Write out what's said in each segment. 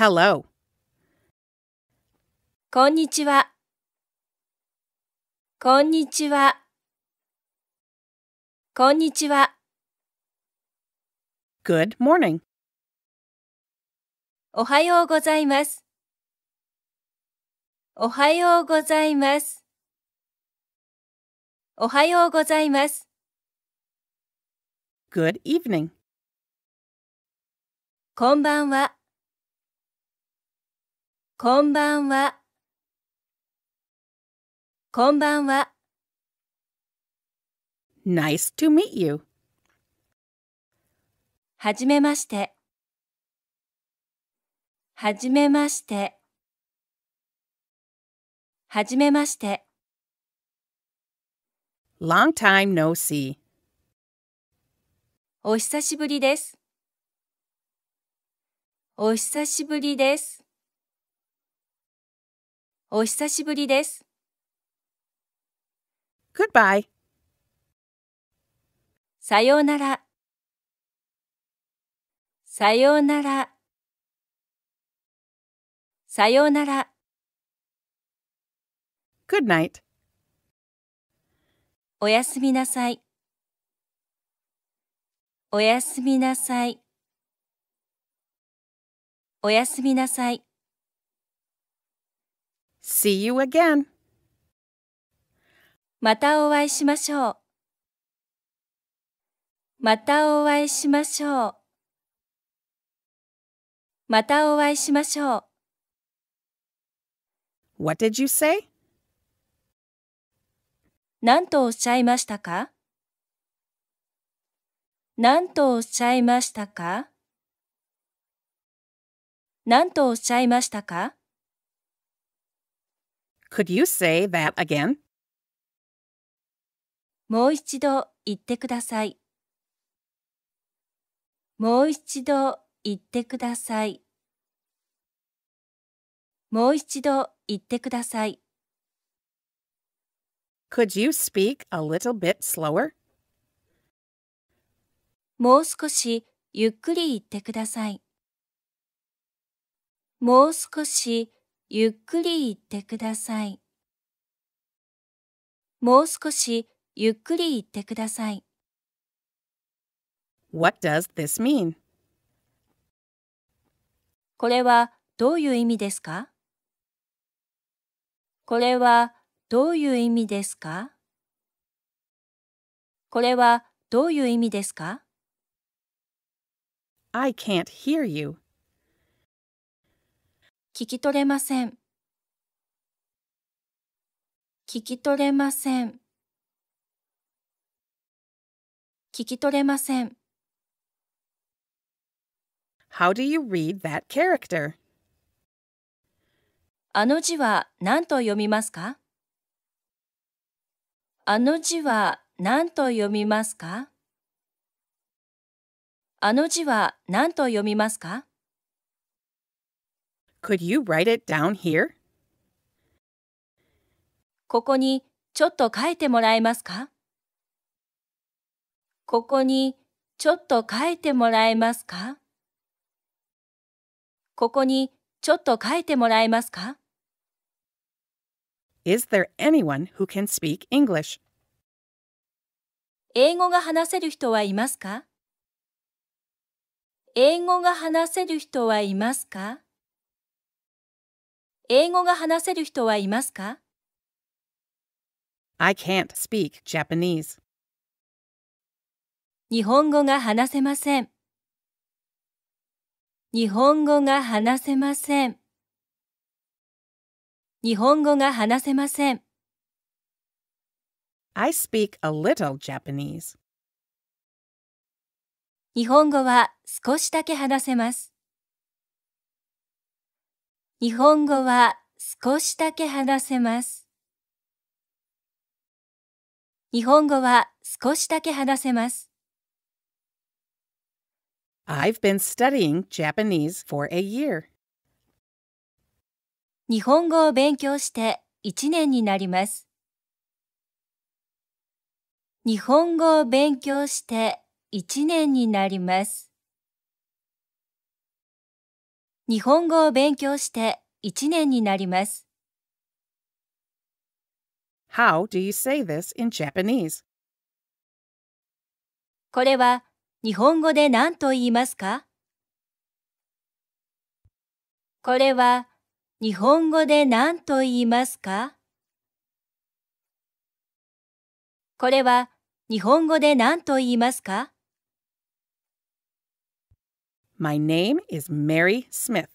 Hello. こんにちは。こんにちは。こんにちは。Good morning. おはようございます。おはようございます。おはようございます。Good evening. こんばんは。こんばんは。こんばんは。Nice to meet you. はじめまして。はじめまして。はじめまして。Long time no see. お久しぶりです。お久しぶりです。お久しぶりです。Goodbye. さようなら。さようなら。さようなら。Good night. おやすみなさい。おやすみなさい。おやすみなさい。See you again! またお会いしましょう。またお会いしましょう。またお会いしましょう。What did you say? 何とおっしゃいましたか何とおっしゃいましたか何とおっしゃいましたか Could you say that again? もう一度言ってください。もう一度言ってください。もう一度言ってください。Could you speak a little bit slower? もう少しゆっくり言ってください。もう少しゆっくり言ってください。もう少しゆっくり言ってください。What does this mean? これはどういう意味ですかこれはどういう意味ですかこれはどういう意味ですか ?I can't hear you. 聞き取れません聞き取れません聞き取れません How do you read that character? あの字は何と読みますかあの字は何と読みますかあの字は何と読みますか Could you write it down here? ここにちょっと書いてもらえますかここにちょっと書いてもらえますかここにちょっと書いてもらえますか Is there anyone who can speak English? 英語が話せる人はいますか英語が話せる人はいますか英語が話せる人はいますか ?I can't speak Japanese. 日本語が話せません。日本語が話せません。日本語が話せません。I speak a little Japanese. 日本語は少しだけ話せます。日本語は少しだけ話せます。日本語は少しだけ話せます。I've been studying Japanese for a year. 日本語を勉強して1年になります。日本語を勉強して1年になります。日本語を勉強して1年になります。How do you say this in Japanese? これは日本語で何と言いますかこれは日本語で何と言いますかこれは日本語で何と言いますか My name is Mary Smith.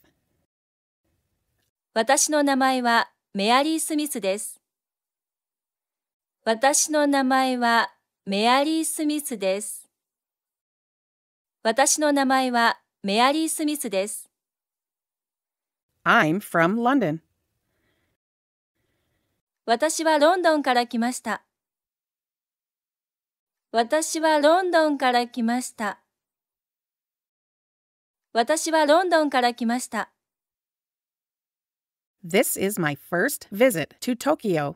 私の名前はメアリー・スミスです。私の名前はメアリー・スミスです。私の名前はメアリー・スミスです。I'm from London. 私はロンドンから来ました。私はロンドンから来ました。私はロンドンから来ました。This is my first visit to Tokyo.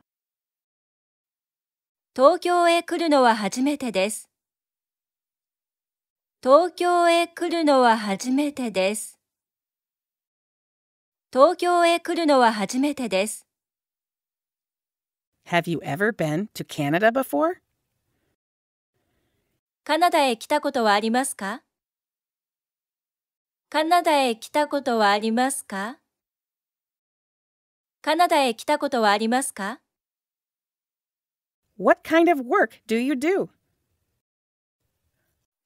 東京へ来るのは初めてです。東京へ来るのは初めてです。東京へ来るのは初めてです。Have you ever been to Canada before? カナダへ来たことはありますかカナダへ来たことはありますかカナダへ来たことはありますか ?What kind of work do you do?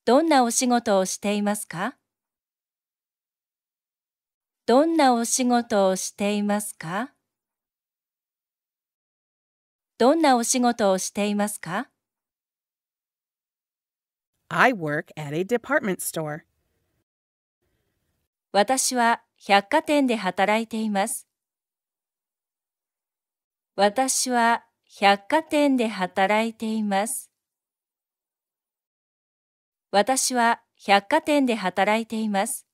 どんなお仕事をしていますかどんなお仕事をしていますかどんなお仕事をしていますか I work at a department store. 私は百貨店で働いています。私は百貨店で働いています。私は百貨店で働いています。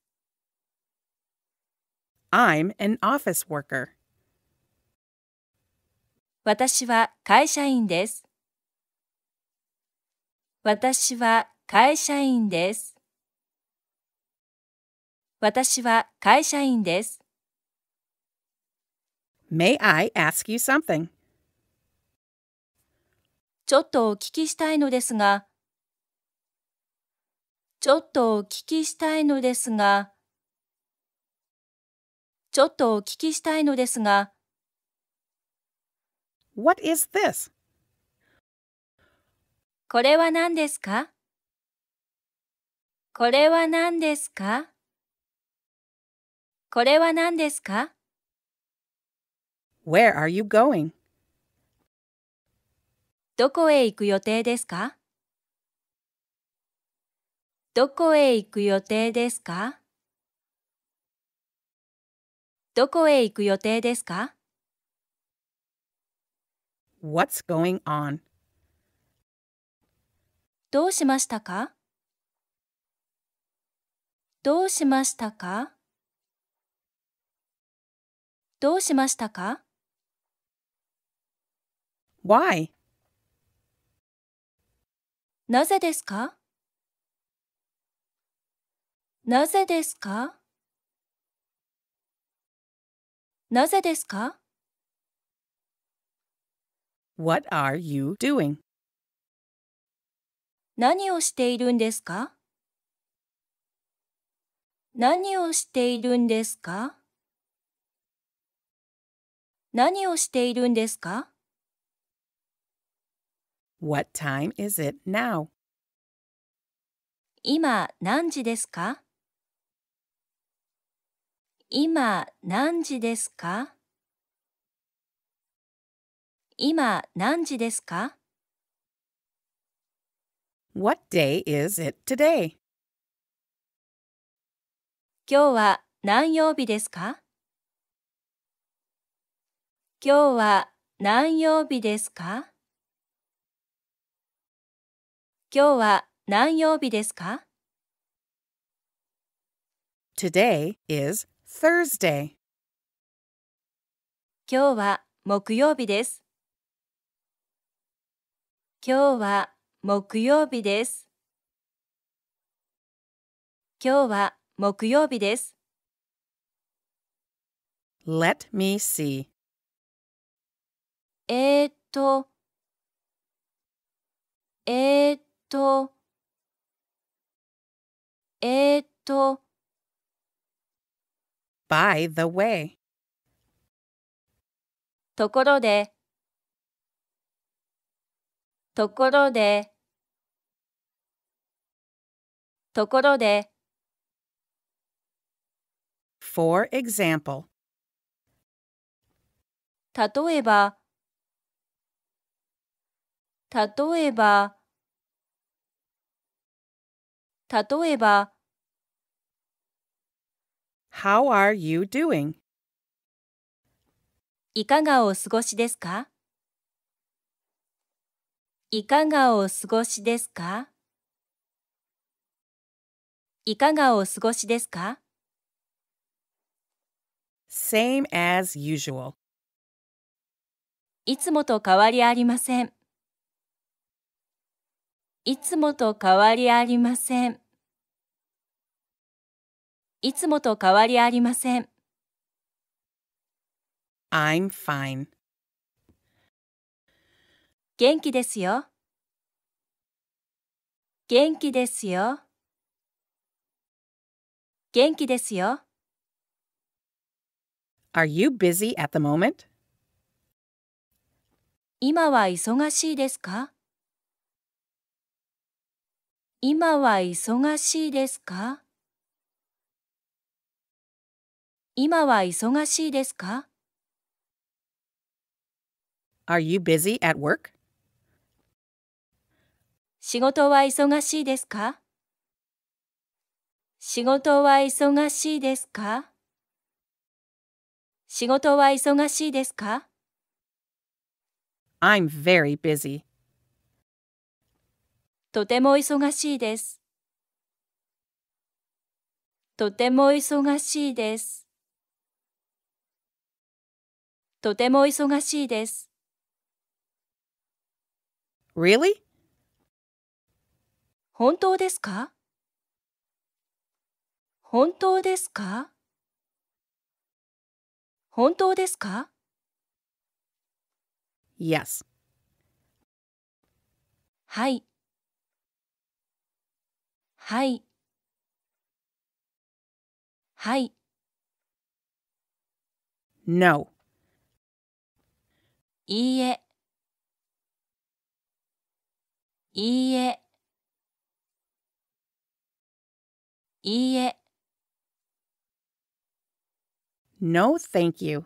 I'm an office worker. 私は会社員です。私は会社員です。私は会社員です。May I ask you something? ちょっとお聞きしたいのですが、ちょっとお聞きしたいのですが、ちょっとお聞きしたいのですが、What is this? これは何ですかこれは何ですかこれは何ですか ?Where are you going? どこへ行く予定ですかどこへ行く予定ですかどこへ行く予定ですか ?What's going on? どうしましたかどうしましたかどうしましたか ?Why? なぜですかなぜですかなぜですか ?What are you doing? 何をしているんですか何をしているんですか何をしているんですか ?What time is it now? 今何時ですか今何時ですか今何時ですか ?What day is it today? 今日は何曜日ですか今日は何曜日ですか今日は何曜日ですか Today is Thursday. 今日は木曜日です。今日は木曜日です。今日は木曜日です。Let me see. えー、っと、えー、っと、えー、っと。by the way ところでところでところで for example 例えば例えば、例えば、How are you doing? いかがお過ごしですかいかがお過ごしですかいかがお過ごしですか Same as usual. いつもと変わりありません。いつもと変わりありません。いつもと変わりありません。I'm fine. 元気ですよ。元気ですよ。元気ですよ。Are you busy at the moment? 今は忙しいですか今は忙しいですか今は忙しいですか Are you busy at work? 仕事は忙しいですか仕事は忙しいですか仕事は忙しいですか I'm very busy. とても忙しいです。とても忙しいです。とても忙しいです。Really? 本当ですか本当ですか本当ですか ?Yes. はい。はい。はい。No. いいえ。いいえ。いいえ。No, thank you.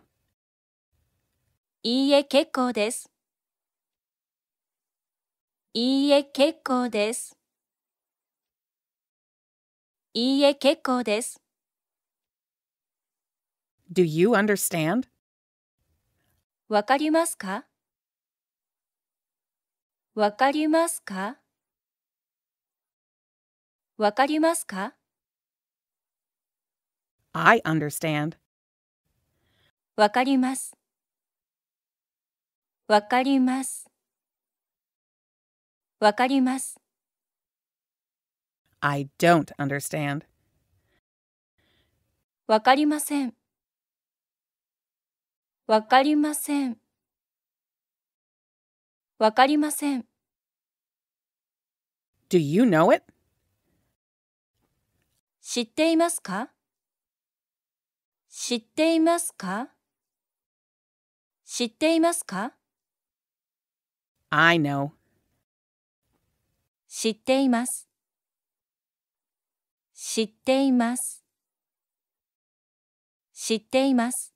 いいえ、結構です。いいえ、結構です。いいえ、結構です。Do you understand? わかりますかわかりますかわかりますか ?I understand. わかります。わかります。わかります。I don't understand. わかりません。わかりません。わかりません。Do you know it? 知っていますか知っていますか知っていますか ?I know. 知っています。知っています。知っています。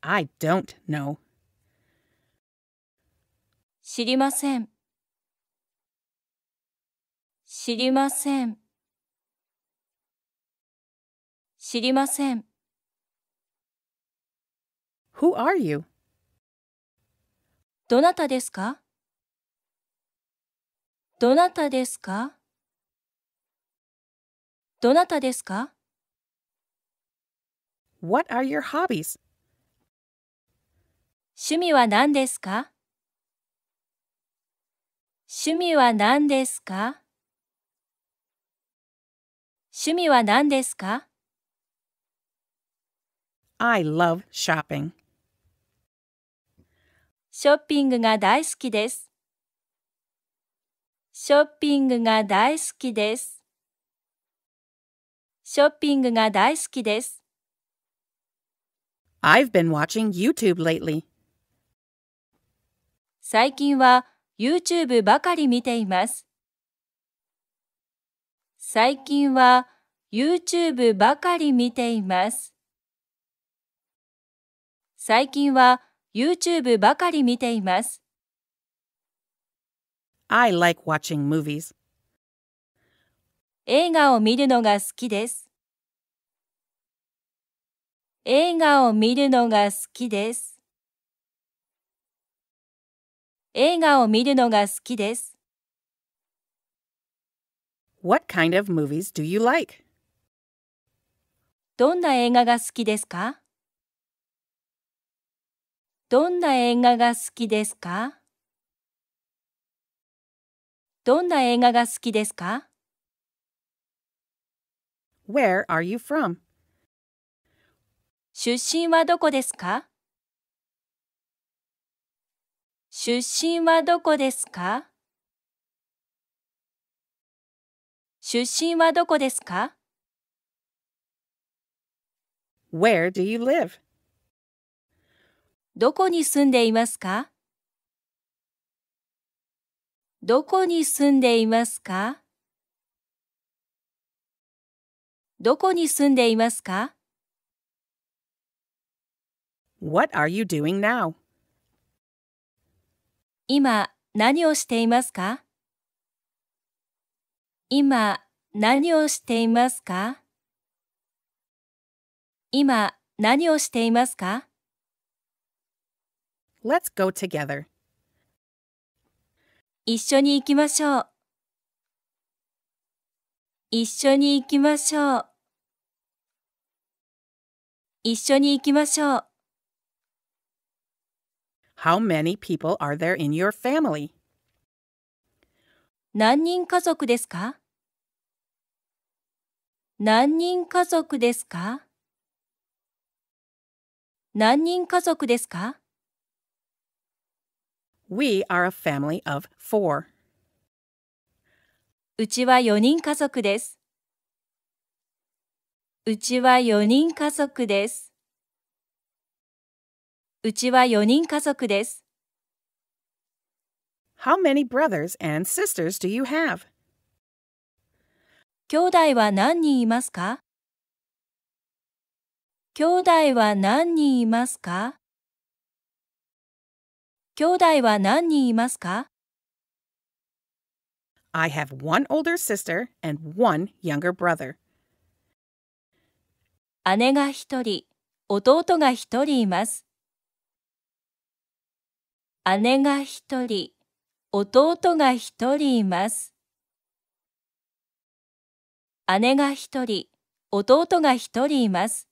I don't know. 知りません。知りません。知りません。Who are you? どなたですかどなたですかどなたですか ?What are your hobbies? 趣味は何ですか趣味は何ですか趣味は何ですか ?I love shopping. ショッピングが大好きです。ショッピングが大好きです。ショッピングが大好きです。I've been watching YouTube lately. 最近は YouTube ばかり見ています。最近は YouTube ばかり見ています。最近は YouTube ばかり見ています。I like watching movies. 映画を見るのが好きです。映画を見るのが好きです。映画を見るのが好きです。What kind of movies do you like? どんな映画が好きですかどんな映画が好きですかどんな映画が好きですか Where are you from? 出身はどこですか出身はどこですか出身はどこですか ?Where do you live? どこに住んでいますかどこに住んでいますかどこに住んでいますか ?What are you doing now? 今何をしていますか今何をしていますか今何をしていますか ?Let's go together. 一緒に行きましょう。一緒に行きましょう。一緒に行きましょう。How many people are there in your family? 何人家族ですか何人家族ですか何人家族ですか ?We are a family of four. うちは4人家族です。うちは4人家族です。うちは4人家族です。How many brothers and sisters do you have? 兄弟は何人いますか兄弟は何人いますか兄弟は何人いますか I have one older sister and one younger brother. 姉が一人、弟が一人います。姉が一人、弟が一人います。姉が一人、弟が一人います。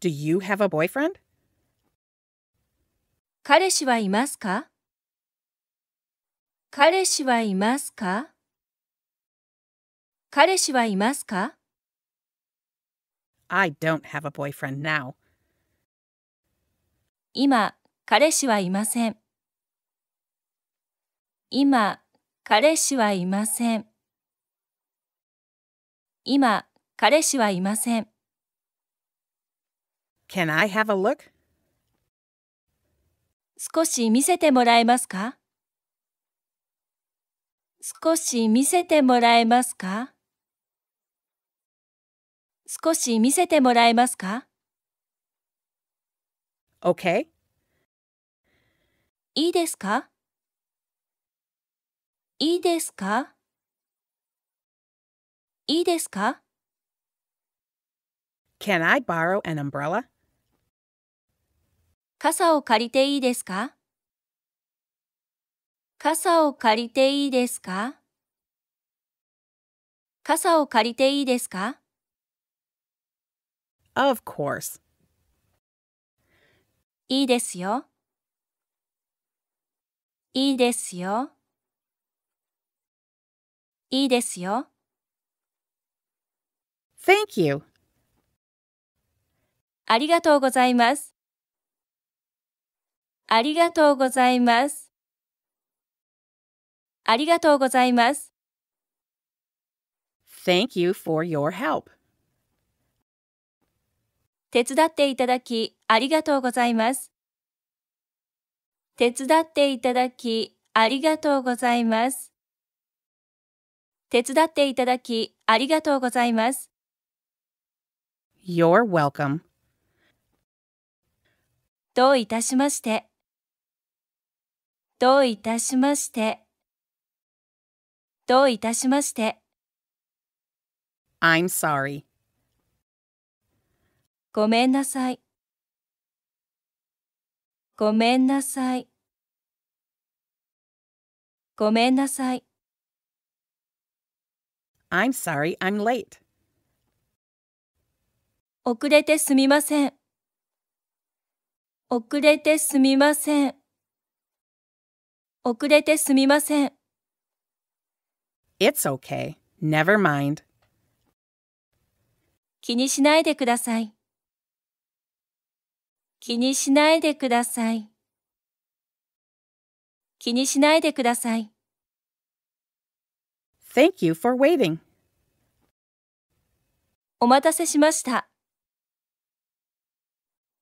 Do you have a boyfriend? 彼氏はいますか彼氏はいますか彼氏はいますか ?I don't have a boyfriend now. 今、彼氏はいません。今、彼氏はいません。今、彼氏はいません。Can I have a look? 少し見せてもらえますか少し見せてもらえますか少し見せてもらえますか ?OK いいですかいいですかいいですか Can I borrow an umbrella? 傘を借りていいですか傘を借りていいですか傘を借りていいですか Of course. いいですよ。いいですよ。いいですよ。Thank you. ありがとうございます。ありがとうございます。ありがとうございます。Thank you for your help. 手伝っていただきありがとうございます。手伝っていただきありがとうございます。手伝っていただきありがとうございます。You're welcome. どういたしまして。どういたしまして。どういたしまして。I'm sorry. ごめんなさい。ごめんなさい。ごめんなさい。I'm sorry I'm late. 遅れてすみません。遅れてすみません。遅れてすみません。It's okay. Never mind. 気にしないでください。気にしないでください。気にしないでください。Thank you for waiting. お待たせしました。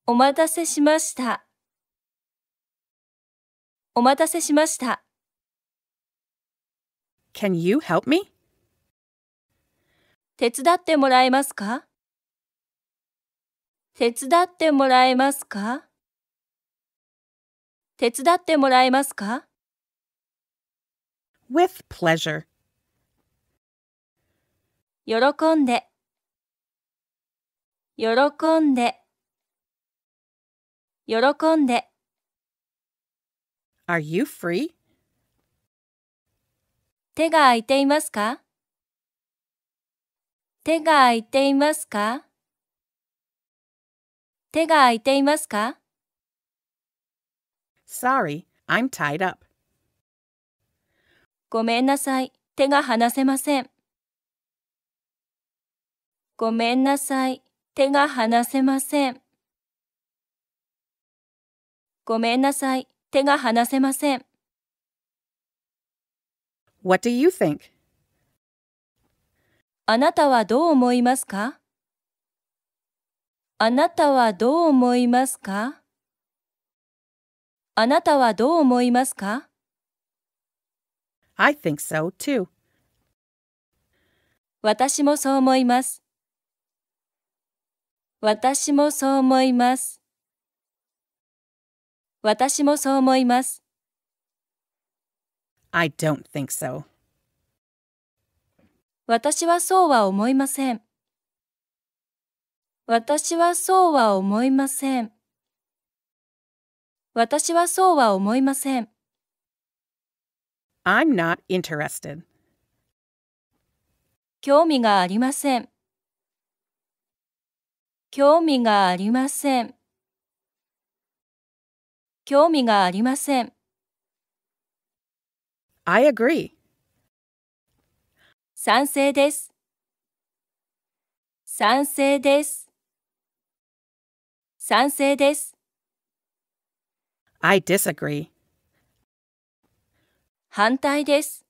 お待たせしました。お待たせしました。Can you help me? 手伝ってもらえますか手伝ってもらえますか手伝ってもらえますか ?with pleasure 喜んで喜んで喜んで Are you free? 手が空いていますか手が空いていますか手が空いていますか ?Sorry, I'm tied up. ごめんなさい、手が離せません。ごめんなさい、手が離せません。ごめんなさい、手が離せません。What do you think? あなたはどう思いますかあなたはどう思いますかあなたはどう思いますか I think so too. 私もそう思います。私もそう思います。私もそう思います。I don't think so. 私はそうは思いません。私はそうは思いません。私はそうは思いません。I'm not interested. 興味がありません。興味がありません。興味がありません。I agree. 賛成です。賛成です。賛成です。I disagree. 反対です。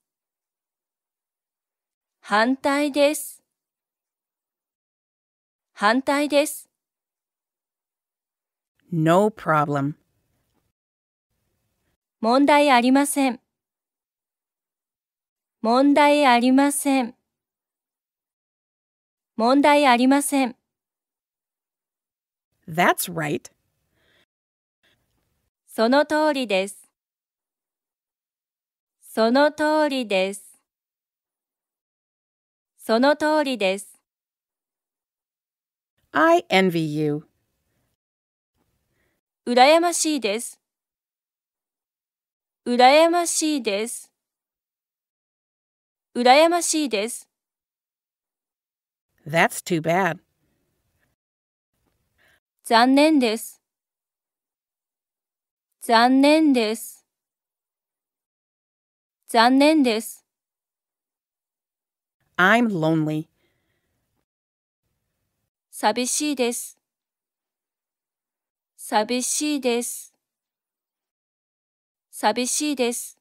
反対です。反対です。No problem. 問題ありません。問題ありません。問題ありません。That's right. その通りです。その通りです。その通りです。I envy you. うらやましいです。うらやましいです。やましいです。That's too bad. 残念です。残念です。残念です。I'm lonely. 寂しいです。寂しいです。寂しいです。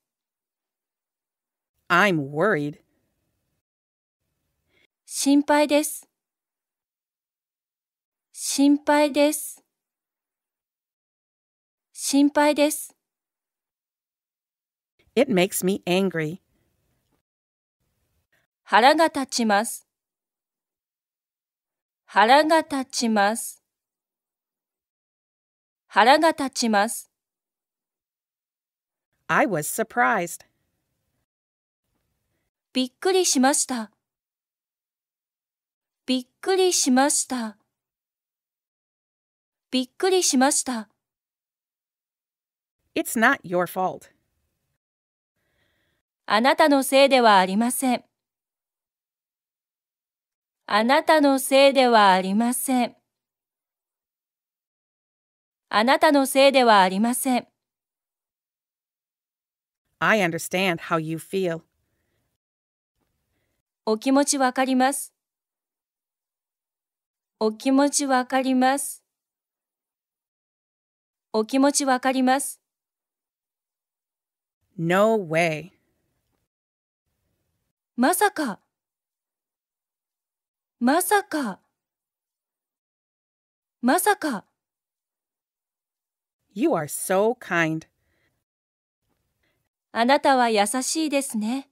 I'm worried. 心配です。心配です。心配です。It makes me angry. 腹が立ちます。腹が立ちます。腹が立ちます。I was surprised. びっくりしました。びっくりしました。びっくりしました。It's not your fault. あなたのせいではありません。あなたのせいではありません。あなたのせいではありません。I understand how you feel. お気持ちわかります。お気持ちわかります。お気持ちわかります。No way. まさか。まさか。まさか。You are so kind. あなたは優しいですね。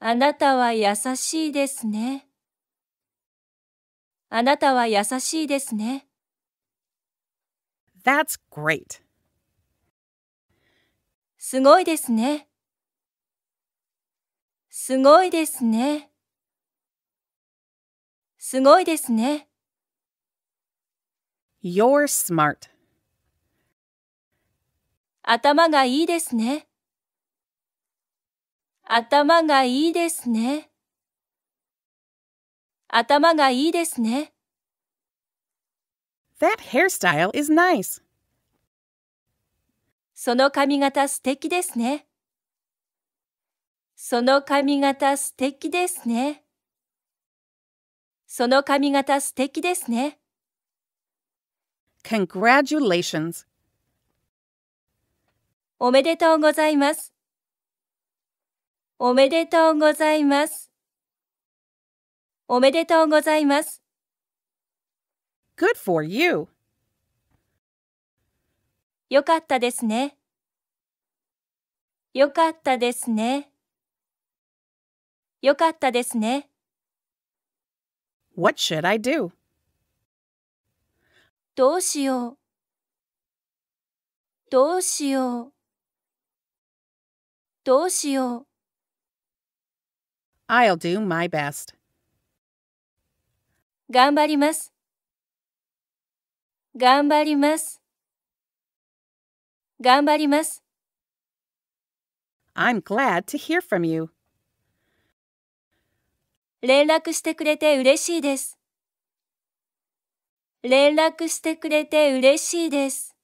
あなたは優しいですね。あなたは優しいですね。That's great. すごいですね。すごいですね。すごいですね。You're smart. 頭がいいですね。頭がいいですね。頭がいいですね。That hairstyle is nice. その髪型素敵ですね。その髪型素敵ですね。その髪型素敵ですね。Congratulations. おめでとうございます。おめでとうございます。おめでとうございます。Good for you. よかったですね。よかったですね。よかったですね。What should I do? どうしよう。どうしよう。どうしよう。I'll do my best. 頑張ります。頑張ります。頑張ります。I'm glad to hear from you. 連絡してくれて嬉しいです。連絡してくれて嬉しいです。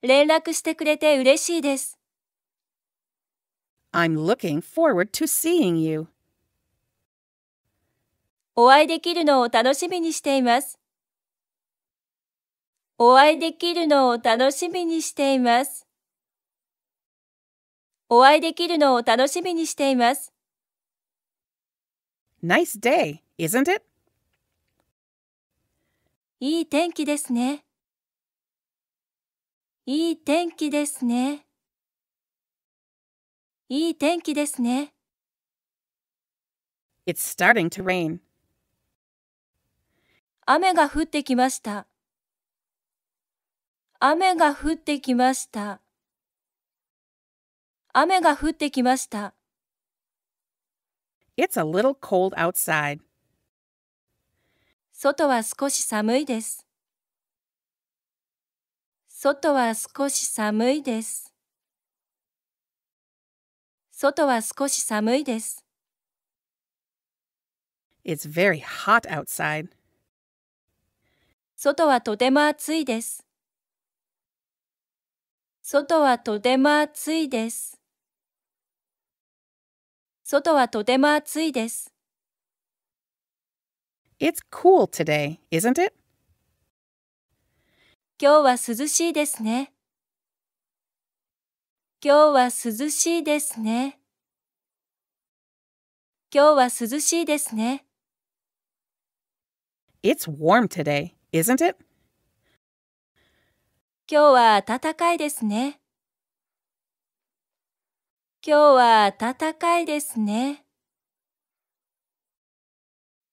連絡してくれて嬉しいです。I'm looking forward to seeing you. お会いできるのを楽しみにしています。お会いできるのを楽しみにしています。お会いできるのを楽しみにしています。Nice day, isn't it? いい天気ですね。いい天気ですね。いい天気ですね。It's starting to rain. 雨が降ってきました。雨が降ってきました。雨が降ってきました。It's a little cold outside. 外は少し寒いです。外は少し寒いです。外は少し寒いです。It's very hot outside. 外はとても暑いです。外はとても暑いです。外はとても暑いです。It's cool today, isn't it? 今日は涼しいですね。今日は涼しいですね。今日は涼しいですね。It's warm today. isn't it? 今日は暖かいですね。今日は暖かいですね。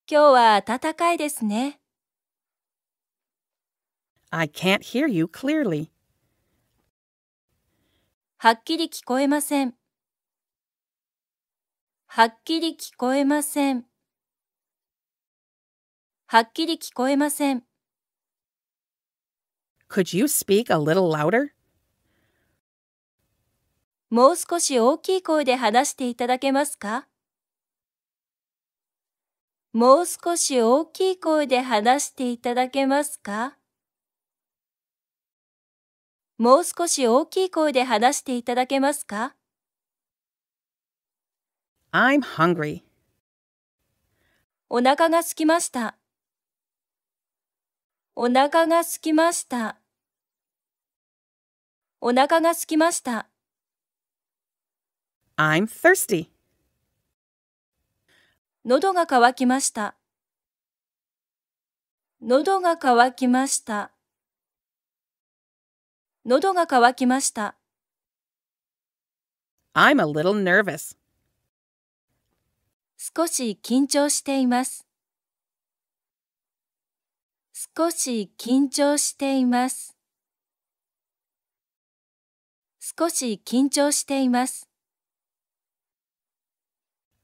今日は暖かいですね。I can't hear you clearly. はっきり聞こえません。はっきり聞こえません。はっきり聞こえません。Could you speak a little louder? もう少し大きい声で話していただけますかもう少し大きい声で話していただけますかもう少し大きい声で話していただけますか ?I'm hungry. お腹が空きました。お腹が空きました。お腹が空きました。I'm thirsty. 喉が渇きました。喉が渇きました。喉が渇きました。I'm a little nervous. 少し緊張しています。少し緊張しています。少し緊張しています。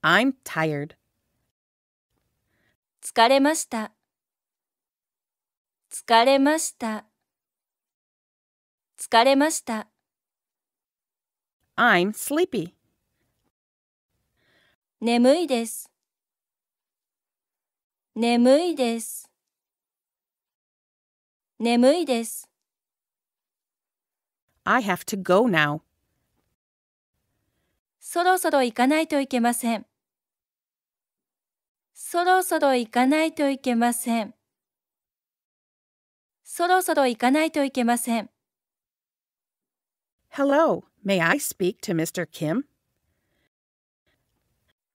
I'm tired. 疲れました。疲れました。疲れました。I'm sleepy. 眠いです。眠いです。眠いです。I have to go now. そろそろ行かないといけません。そろそろ行かないといけません。そろそろ行かないといけません。Hello, may I speak to Mr. Kim?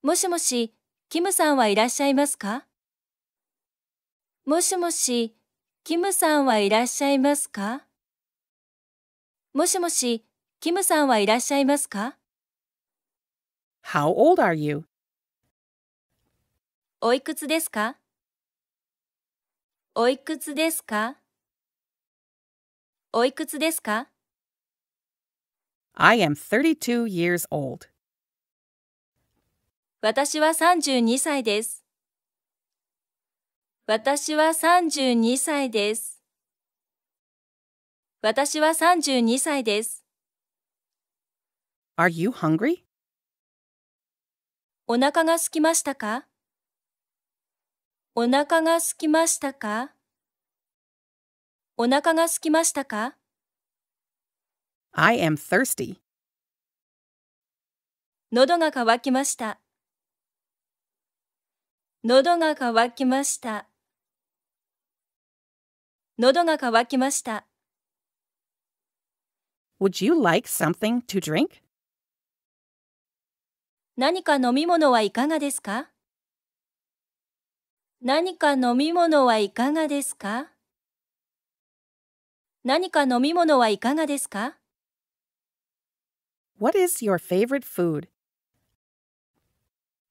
もしもし、キムさんはいらっしゃいますかもしもし、キムさんはいらっしゃいますかもしもし、キムさんはいらっしゃいますか ?How old are you? おいくつですかおいくつですかおいくつですか ?I am 32 years old. 私は32歳です。私は32歳です。私は32歳です。Are you hungry? お腹が空きましたかお腹が空きましたかお腹が空きましたか ?I am thirsty. 喉が渇きました。喉が渇きました。喉が渇きました。Would you like something to drink? 何か飲み物はいかがですか何か飲み物はいかがですか何か飲み物はいかがですか ?What is your favorite food?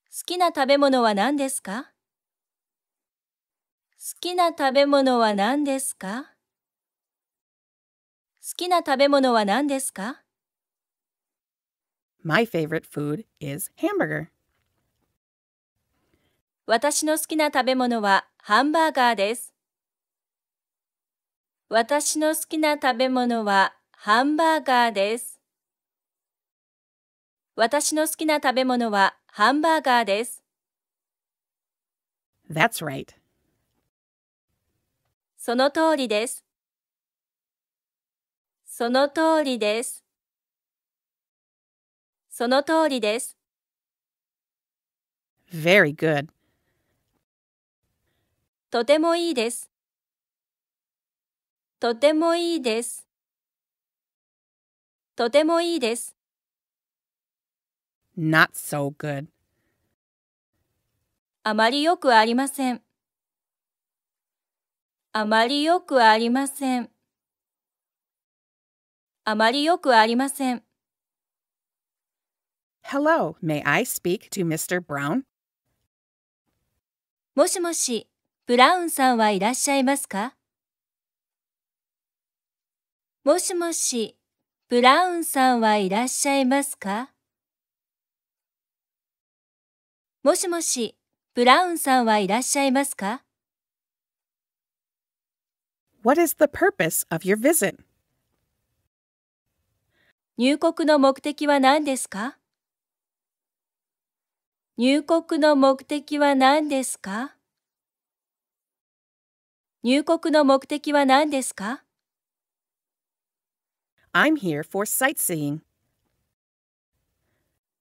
好きな食べ物は何ですかきな食べ物は何ですか好きな食べ物は何ですか My favorite food is hamburger. 私の好きな食べ物はハンバーガーです。私の好きな食べ物はハンバーガーです。私の好きな食べ物はハンバーガーです。That's right. その通りです。その通りです。その通りです。Very good. とてもいいです。とてもいいです。とてもいいです。Not so good. あまりよくありません。あまりよくありません。あまりよくありません。Hello, may I speak to Mr. Brown? もしもし、ブラウンさんはいらっしゃいますかもしもし、ブラウンさんはいらっしゃいますかもしもし、ブラウンさんはいらっしゃいますか What is the purpose of your visit? 入国の目的は何ですか入国の目的は何ですか入国の目的は何ですか ?I'm here for sightseeing.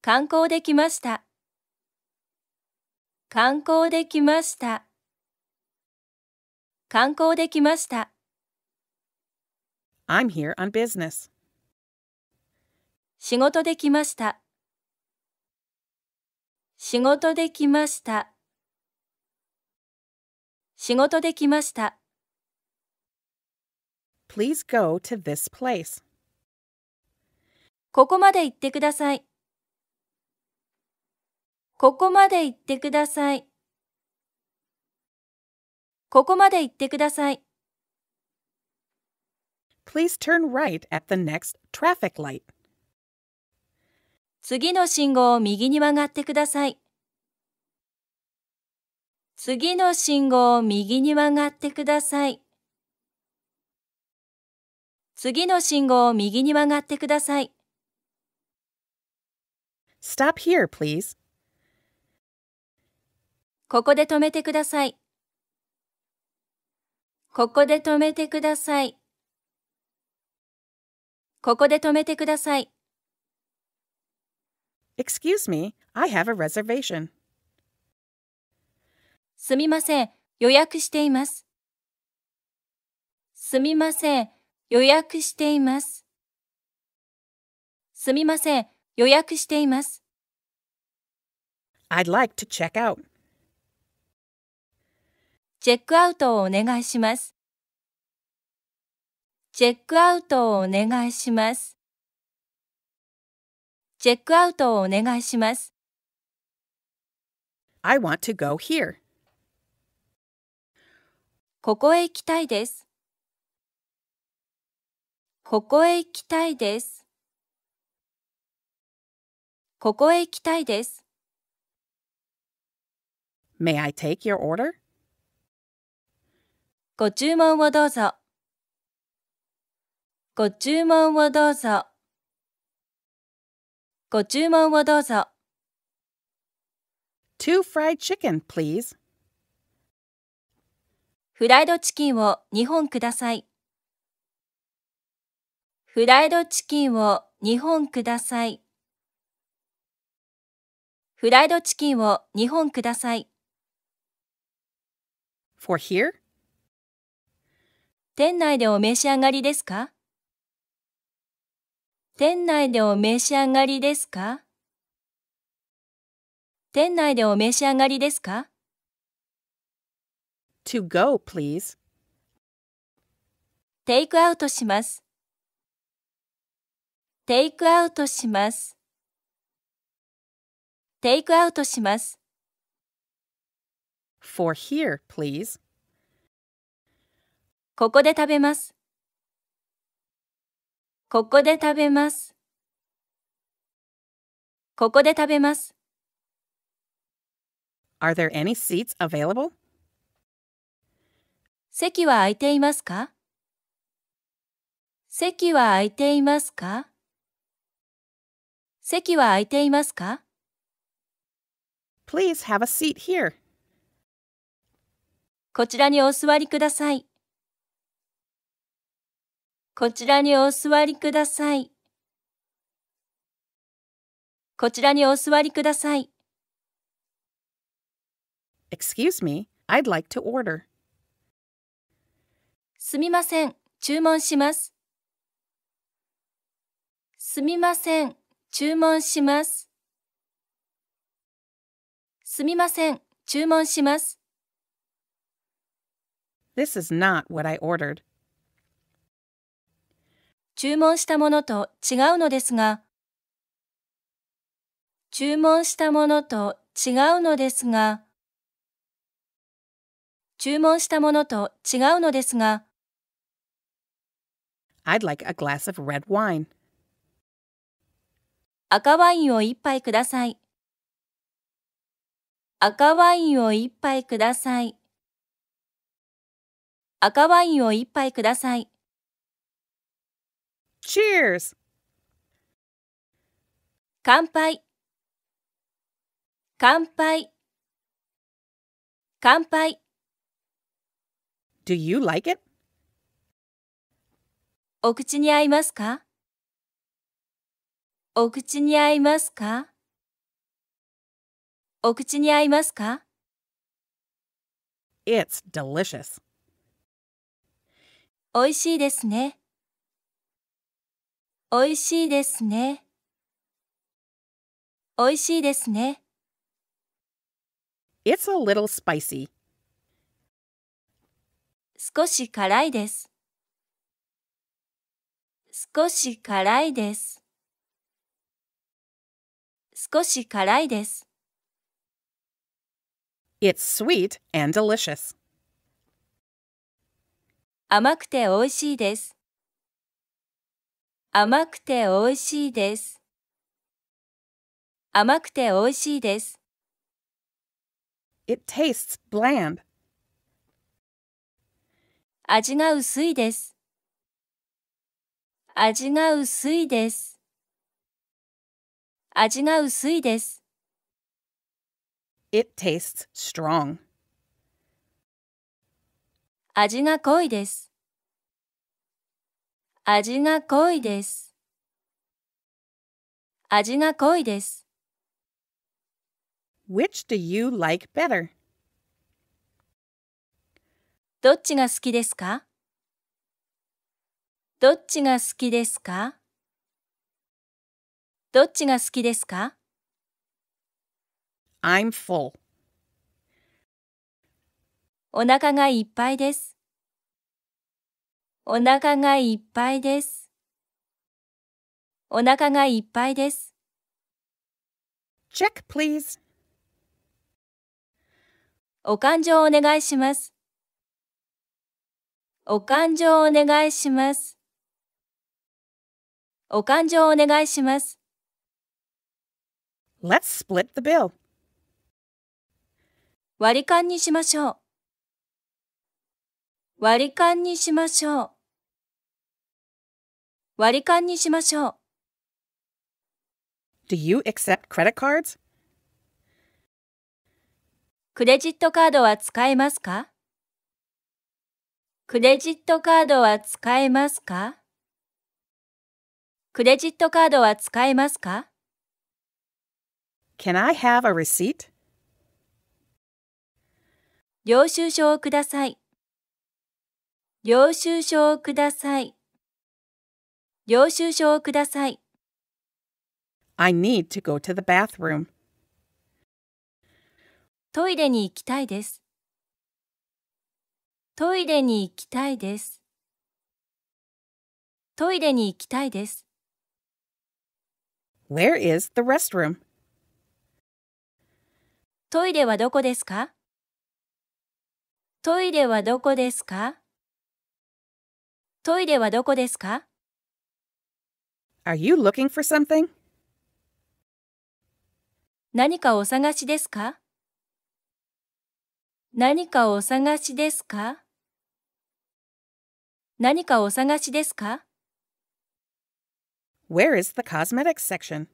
観光できました。観光できました。観光できました。I'm here on business. 仕事できました。仕事できました。仕事できました。Please go to this place. ここまで行ってください。ここまで行ってください。ここまで行ってください。Please turn right at the next traffic light. 次の信号を右に曲がってください。次の信号を右に曲がってください。次の信号を右に曲がってください。Stop here, please. ここで止めてください。ここで止めてください。ここで止めてください。Excuse me, I have a reservation. すみません、予約しています。すみません、予約しています。すみません、予約しています。I'd like to check out. チェックアウトをお願いします。チェックアウトをお願いします。チェックアウトをお願いします。I want to go here. ここへ行きたいです。ここへ行きたいです。ここへ行きたいです。May I take your order? ご注文をどうぞ。ご注文をどうぞ。ご注文をどうぞ。Two fried chicken, please. フライドチキンを2本ください。フライドチキンを2本ください。フライドチキンを2本ください。For here? 店内でお召し上がりですか店内でお召し上がりですか店内でお召し上がりですか ?To go, please. t a k e out します。Take out します。Take out します。For here, please. ここで食べます。ここで食べます。ここで食べます。Are there any seats available? 席は空いていますか席は空いていますか席は空いていますか Please have a seat here. こちらにお座りください。こちらにお座りください。こちらにお座りください。Excuse me, I'd like to order. すみません、注文します。すみません、注文します。すみません、注文します。This is not what I ordered. 注文したものと違うのですが、注文したものと違うのですが、注文したものと違うのですが、I'd like a glass of red wine. 赤ワインを一杯ください。赤ワインを一杯ください。赤ワインを一杯ください。Cheers! 乾杯乾杯乾杯 Do you like it? お口に合いますかお口に合いますかお口に合いますか It's delicious. おいしいですね。おいしいですね。おいしいですね。It's a little spicy. 少し辛いです。少し辛いです。少し辛いです。It's sweet and delicious. 甘くて美味しいです。甘くて美味しいです。甘くて美味しいです。It tastes bland. 味が薄いです。味が薄いです。味が薄いです。It tastes strong. 味が濃いです。味が濃いです。味が濃いです。Which do you like better? どっちが好きですかどっちが好きですかどっちが好きですか ?I'm full. お腹がいっぱいです。お腹がいっぱいです。お腹がいっぱいです。Check, please. お勘定お願いします。お勘定お願いします。お勘定お願いします。Let's split the bill. 割り勘にしましょう。割り勘にしましょう。割り勘にしましょう。Do you accept credit cards? クレジットカードは使えますかクレジットカードは使えますかクレジットカードは使えますか Can I have a receipt? 領収書をください。領収書をください。領収書をください。I need to go to the bathroom. トイレに行きたいです。トイレに行きたいです。トイレに行きたいです。Where is the restroom? トイレはどこですかトイレはどこですかトイレはどこですか Are you looking for something? 何かお探しですか何かお探しですか何かお探しですか Where is the cosmetics section?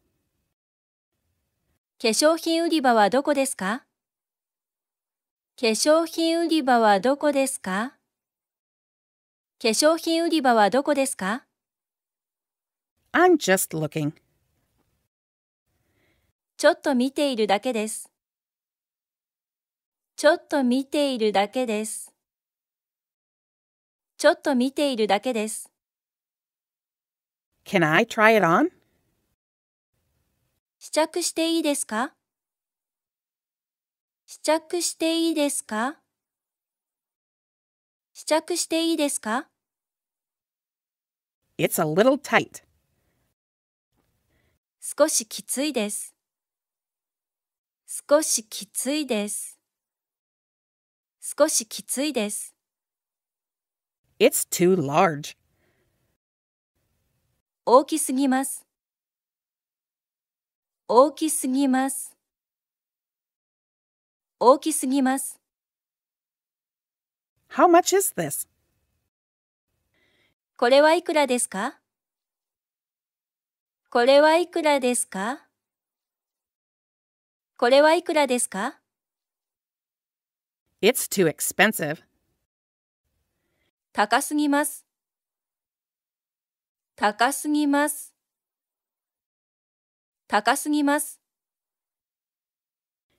化粧品売り場はどこですか化粧品売り場はどこですか化粧品売り場はどこですか I'm just looking. ちょっと見ているだけです。ちょっと見ているだけです。ちょっと見ているだけです。Can I try it on? 試着していいですか試着していいですか試着していいですか It's a little tight. 少しきついです。少しきついです。少しきついです。It's too large. 大きすぎます。大きすぎます。大きすぎます。How much is this? これはいくらですかこれはいくらですかこれはいくらですか ?It's too expensive. 高すぎます。高すぎます。高すぎます。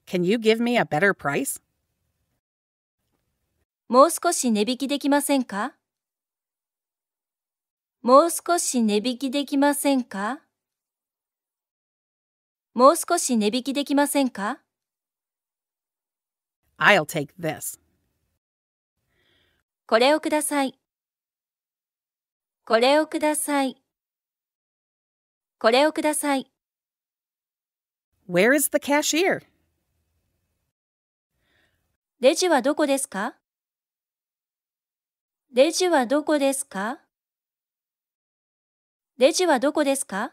Can you give me a better price? もう少し値引きできませんかもう少し値引きできませんかもう少し値引きできませんか I'll take this. これをください。これをください。これをください。Where is the cashier? レジはどこですかレジはどこですかレジはどこですか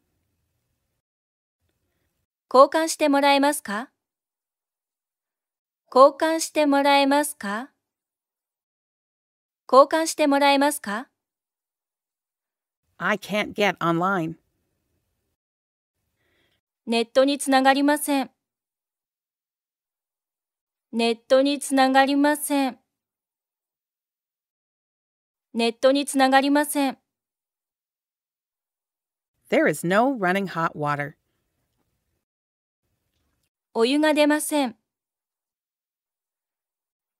交換してもらえますか交換してもらえますか交換してもらえますか ?I can't get online. ネットにつながりません。ネットにつながりません。ネットにつながりません。There is no running hot water. お湯が出ません。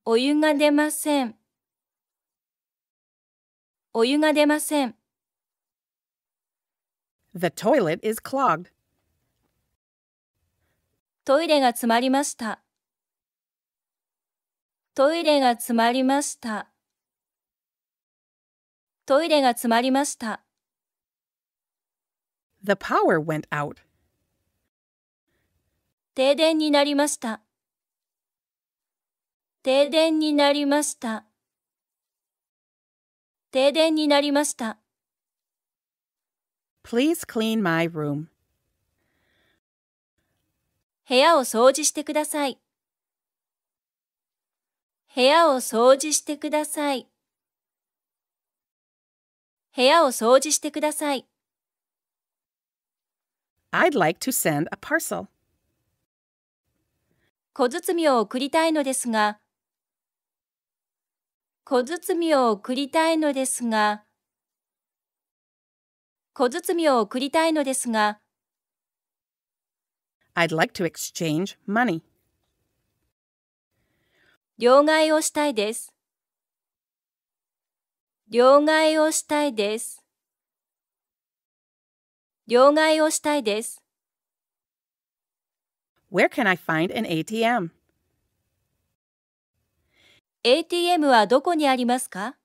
お湯が出ません。お湯が出ません。The toilet is clogged. トイレが詰まりました。トイレが詰まりました。トイレが詰まりました。The power went out. 停電になりました。停電になりました。停電になりました。Please clean my room. 部屋を掃除してください。部屋を掃除してください。部屋を掃除してください。I'd like to send a parcel. 小包を送りたいのですが、小包を送りたいのですが、小包を送りたいのですが、I'd like to exchange money. 両替をしたいです。両替をしたいです。両替をしたいです。Where can I find an ATM? ATM はどこにありますか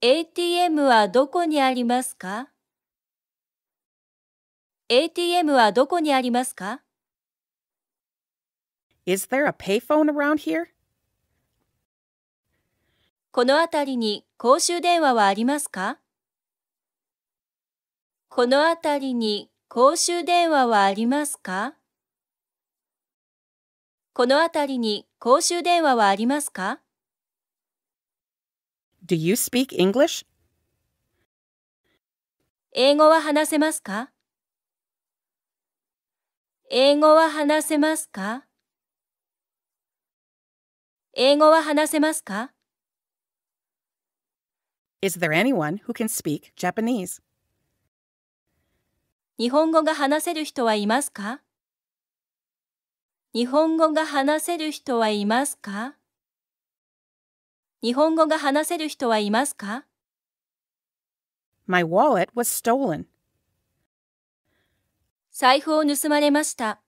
?ATM はどこにありますか ?ATM はどこにありますか ?Is there a payphone around here? このあたりに公衆電話はありますかこのあたりに公衆電話はありますかこの辺りに公衆電話はありますか Do you speak English? 英語は話せますか英語は話せますか英語は話せますか Is there anyone who can speak Japanese? 日本語が話せる人はいますか日本語が話せる人はいますか日本語が話せる人はいますか ?My wallet was stolen. 財布を盗まれました。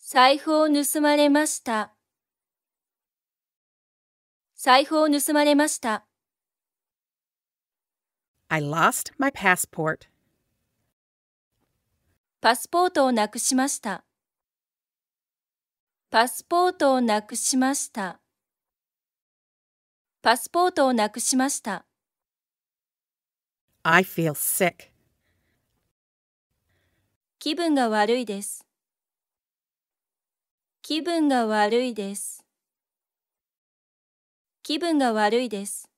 財布を盗まれました。財布を盗まれました。I lost my passport. パスポートをなくしました。パスポートをなくしました。パスポートをなくしました。I feel sick. 気分が悪いです。気分が悪いです。気分が悪いです。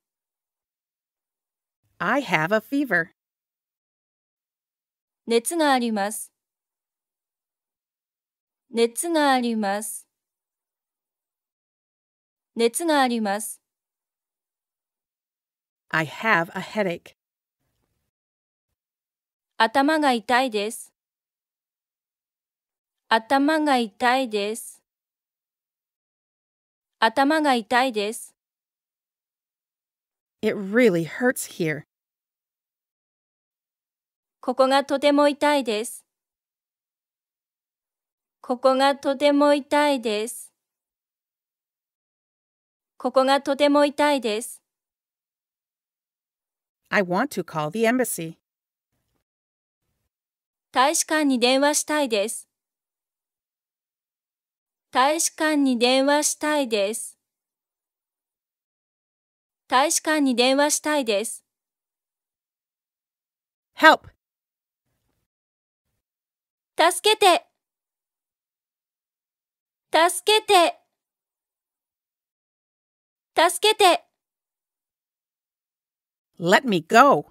I have a fever. 熱があります。熱があります。熱があります。I have a headache. 頭が痛いです。頭が痛いです。頭が痛いです。It really hurts here. ここがとても痛いです。ここがとても痛いです。ここがとても痛いです。I want to call the embassy. 大使館に電話したいです。大使館に電話したいです。大使館に電話したいです。Help! 助けて助けて助けて Let me go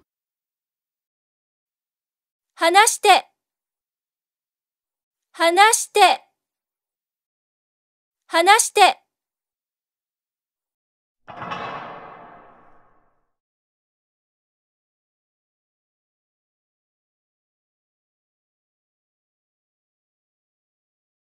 話して話して話して